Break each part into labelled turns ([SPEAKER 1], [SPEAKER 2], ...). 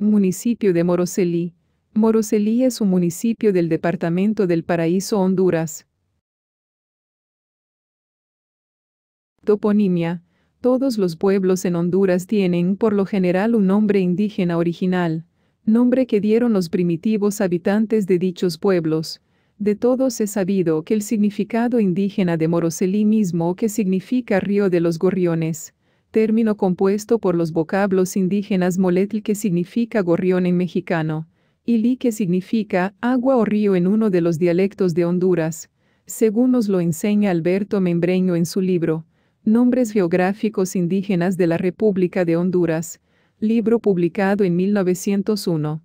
[SPEAKER 1] Municipio de Moroselí. Moroselí es un municipio del departamento del Paraíso, Honduras. Toponimia. Todos los pueblos en Honduras tienen por lo general un nombre indígena original, nombre que dieron los primitivos habitantes de dichos pueblos. De todos es sabido que el significado indígena de Moroselí mismo que significa río de los gorriones término compuesto por los vocablos indígenas moletl que significa gorrión en mexicano, y li que significa agua o río en uno de los dialectos de Honduras, según nos lo enseña Alberto Membreño en su libro, Nombres Geográficos Indígenas de la República de Honduras, libro publicado en 1901.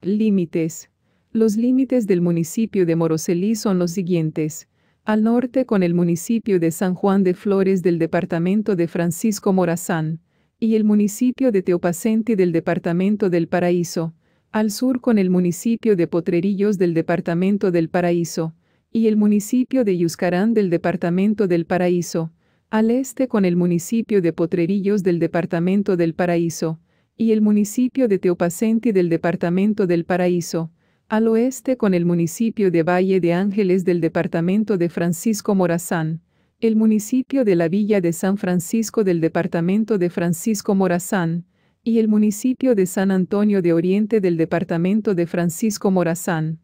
[SPEAKER 1] Límites. Los límites del municipio de Moroselí son los siguientes al norte con el municipio de San Juan de Flores del departamento de Francisco Morazán, y el municipio de Teopacente del departamento del Paraíso, al sur con el municipio de Potrerillos del departamento del Paraíso, y el municipio de Yuscarán del departamento del Paraíso, al este con el municipio de Potrerillos del departamento del Paraíso, y el municipio de Teopacente del departamento del Paraíso, al oeste con el municipio de Valle de Ángeles del departamento de Francisco Morazán, el municipio de la Villa de San Francisco del departamento de Francisco Morazán, y el municipio de San Antonio de Oriente del departamento de Francisco Morazán.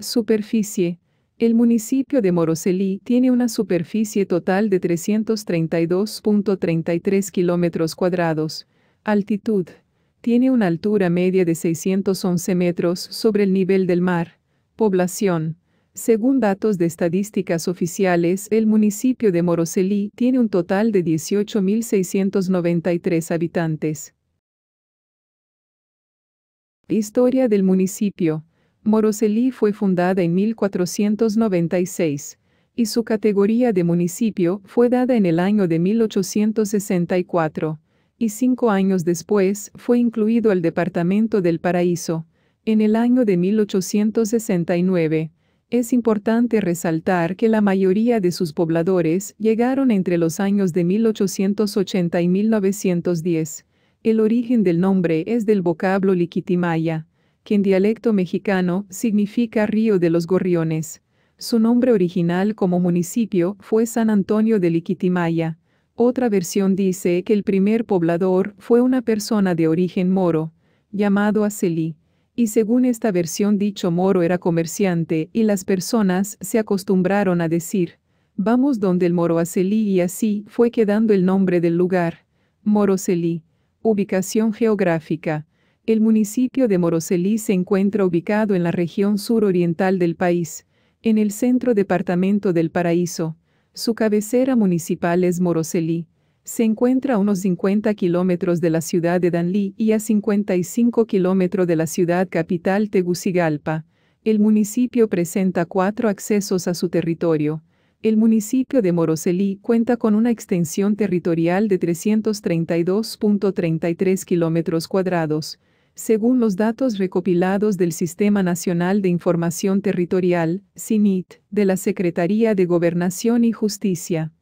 [SPEAKER 1] Superficie. El municipio de Moroselí tiene una superficie total de 332.33 kilómetros cuadrados, altitud tiene una altura media de 611 metros sobre el nivel del mar. Población. Según datos de estadísticas oficiales, el municipio de Moroselí tiene un total de 18.693 habitantes. Historia del municipio. Moroselí fue fundada en 1496 y su categoría de municipio fue dada en el año de 1864 y cinco años después fue incluido al Departamento del Paraíso, en el año de 1869. Es importante resaltar que la mayoría de sus pobladores llegaron entre los años de 1880 y 1910. El origen del nombre es del vocablo liquitimaya, que en dialecto mexicano significa río de los gorriones. Su nombre original como municipio fue San Antonio de Liquitimaya otra versión dice que el primer poblador fue una persona de origen moro, llamado Acelí, y según esta versión dicho moro era comerciante y las personas se acostumbraron a decir, vamos donde el moro Acelí y así fue quedando el nombre del lugar, Morocelí. Ubicación geográfica. El municipio de Morocelí se encuentra ubicado en la región suroriental del país, en el centro departamento del Paraíso, su cabecera municipal es Moroselí. Se encuentra a unos 50 kilómetros de la ciudad de Danlí y a 55 kilómetros de la ciudad capital Tegucigalpa. El municipio presenta cuatro accesos a su territorio. El municipio de Moroselí cuenta con una extensión territorial de 332.33 kilómetros cuadrados según los datos recopilados del Sistema Nacional de Información Territorial, SINIT, de la Secretaría de Gobernación y Justicia.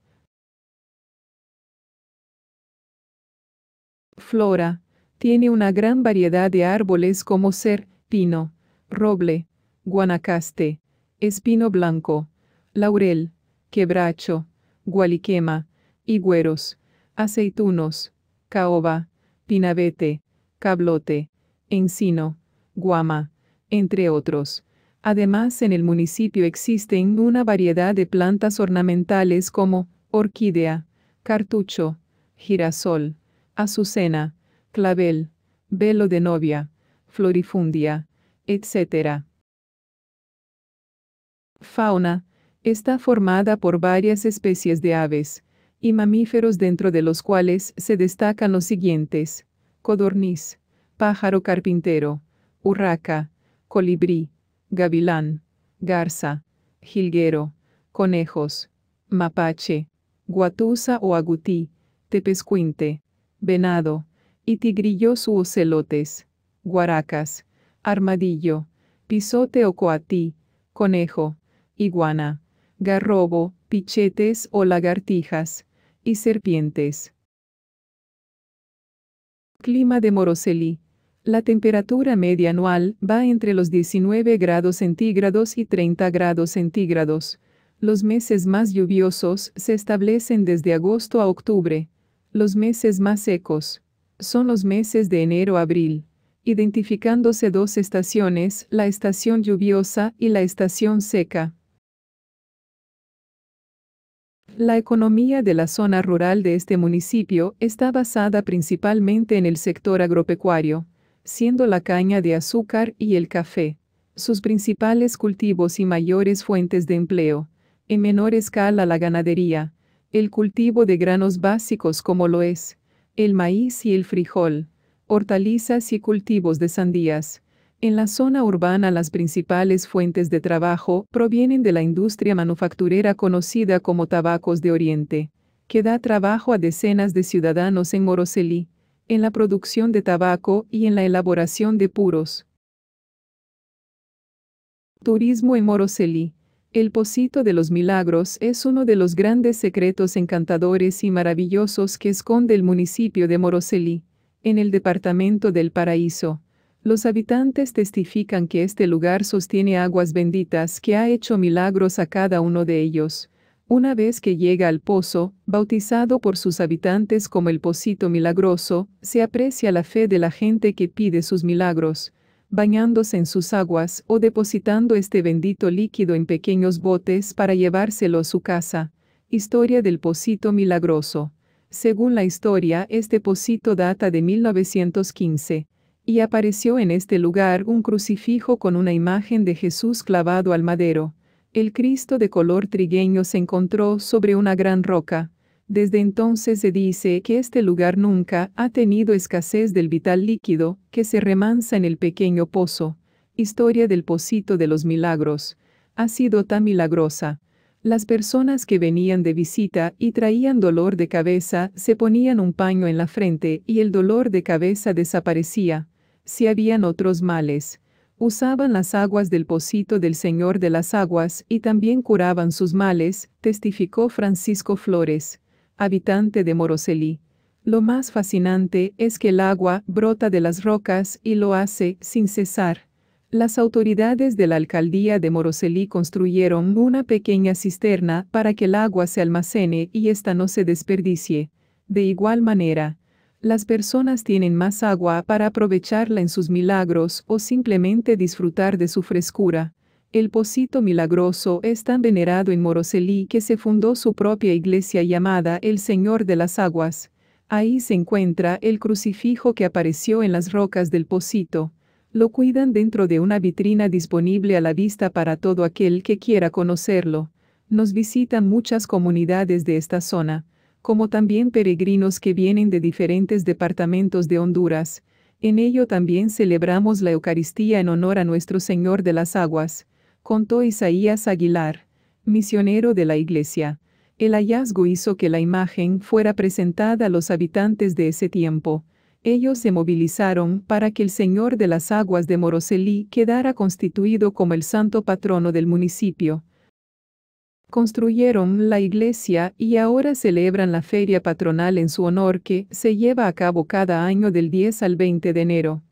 [SPEAKER 1] Flora. Tiene una gran variedad de árboles como ser, pino, roble, guanacaste, espino blanco, laurel, quebracho, gualiquema, higueros, aceitunos, caoba, pinabete, cablote, Encino, Guama, entre otros. Además, en el municipio existen una variedad de plantas ornamentales como orquídea, cartucho, girasol, azucena, clavel, velo de novia, florifundia, etc. Fauna. Está formada por varias especies de aves y mamíferos dentro de los cuales se destacan los siguientes. Codorniz, pájaro carpintero, urraca, colibrí, gavilán, garza, jilguero, conejos, mapache, guatusa o agutí, tepescuinte, venado, y tigrillos u ocelotes, guaracas, armadillo, pisote o coatí, conejo, iguana, garrobo, pichetes o lagartijas, y serpientes. Clima de Moroselí, la temperatura media anual va entre los 19 grados centígrados y 30 grados centígrados. Los meses más lluviosos se establecen desde agosto a octubre. Los meses más secos son los meses de enero a abril, identificándose dos estaciones, la estación lluviosa y la estación seca. La economía de la zona rural de este municipio está basada principalmente en el sector agropecuario, siendo la caña de azúcar y el café, sus principales cultivos y mayores fuentes de empleo, en menor escala la ganadería, el cultivo de granos básicos como lo es, el maíz y el frijol, hortalizas y cultivos de sandías. En la zona urbana las principales fuentes de trabajo provienen de la industria manufacturera conocida como tabacos de Oriente, que da trabajo a decenas de ciudadanos en Moroselí, en la producción de tabaco y en la elaboración de puros. Turismo en Moroselí. El Pocito de los Milagros es uno de los grandes secretos encantadores y maravillosos que esconde el municipio de Moroselí, en el departamento del Paraíso. Los habitantes testifican que este lugar sostiene aguas benditas que ha hecho milagros a cada uno de ellos. Una vez que llega al pozo, bautizado por sus habitantes como el Pocito Milagroso, se aprecia la fe de la gente que pide sus milagros, bañándose en sus aguas o depositando este bendito líquido en pequeños botes para llevárselo a su casa. Historia del Pocito Milagroso. Según la historia, este pocito data de 1915, y apareció en este lugar un crucifijo con una imagen de Jesús clavado al madero. El Cristo de color trigueño se encontró sobre una gran roca. Desde entonces se dice que este lugar nunca ha tenido escasez del vital líquido que se remansa en el pequeño pozo. Historia del pocito de los milagros. Ha sido tan milagrosa. Las personas que venían de visita y traían dolor de cabeza se ponían un paño en la frente y el dolor de cabeza desaparecía. Si habían otros males, Usaban las aguas del pocito del Señor de las Aguas y también curaban sus males, testificó Francisco Flores, habitante de Moroselí. Lo más fascinante es que el agua brota de las rocas y lo hace sin cesar. Las autoridades de la alcaldía de Moroselí construyeron una pequeña cisterna para que el agua se almacene y ésta no se desperdicie. De igual manera, las personas tienen más agua para aprovecharla en sus milagros o simplemente disfrutar de su frescura. El Pocito Milagroso es tan venerado en Moroselí que se fundó su propia iglesia llamada El Señor de las Aguas. Ahí se encuentra el crucifijo que apareció en las rocas del Pocito. Lo cuidan dentro de una vitrina disponible a la vista para todo aquel que quiera conocerlo. Nos visitan muchas comunidades de esta zona como también peregrinos que vienen de diferentes departamentos de Honduras. En ello también celebramos la Eucaristía en honor a nuestro Señor de las Aguas, contó Isaías Aguilar, misionero de la Iglesia. El hallazgo hizo que la imagen fuera presentada a los habitantes de ese tiempo. Ellos se movilizaron para que el Señor de las Aguas de Moroselí quedara constituido como el santo patrono del municipio construyeron la iglesia y ahora celebran la feria patronal en su honor que se lleva a cabo cada año del 10 al 20 de enero.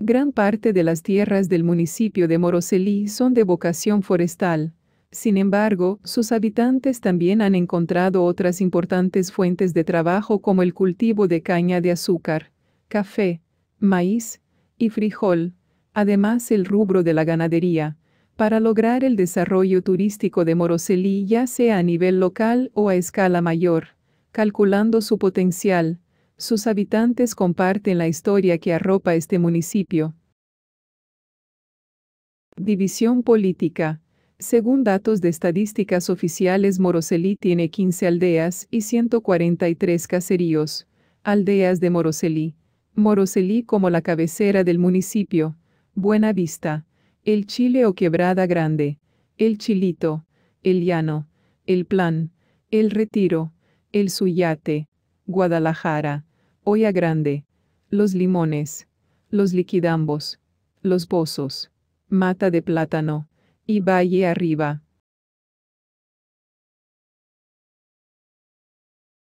[SPEAKER 1] Gran parte de las tierras del municipio de Moroselí son de vocación forestal. Sin embargo, sus habitantes también han encontrado otras importantes fuentes de trabajo como el cultivo de caña de azúcar, café, maíz y frijol Además, el rubro de la ganadería, para lograr el desarrollo turístico de Moroselí ya sea a nivel local o a escala mayor, calculando su potencial, sus habitantes comparten la historia que arropa este municipio. División política. Según datos de estadísticas oficiales, Moroselí tiene 15 aldeas y 143 caseríos. Aldeas de Moroselí. Moroselí como la cabecera del municipio, Buena Vista, El Chile o Quebrada Grande, El Chilito, El Llano, El Plan, El Retiro, El Suyate, Guadalajara, Hoya Grande, Los Limones, Los Liquidambos, Los Pozos, Mata de Plátano, y Valle Arriba.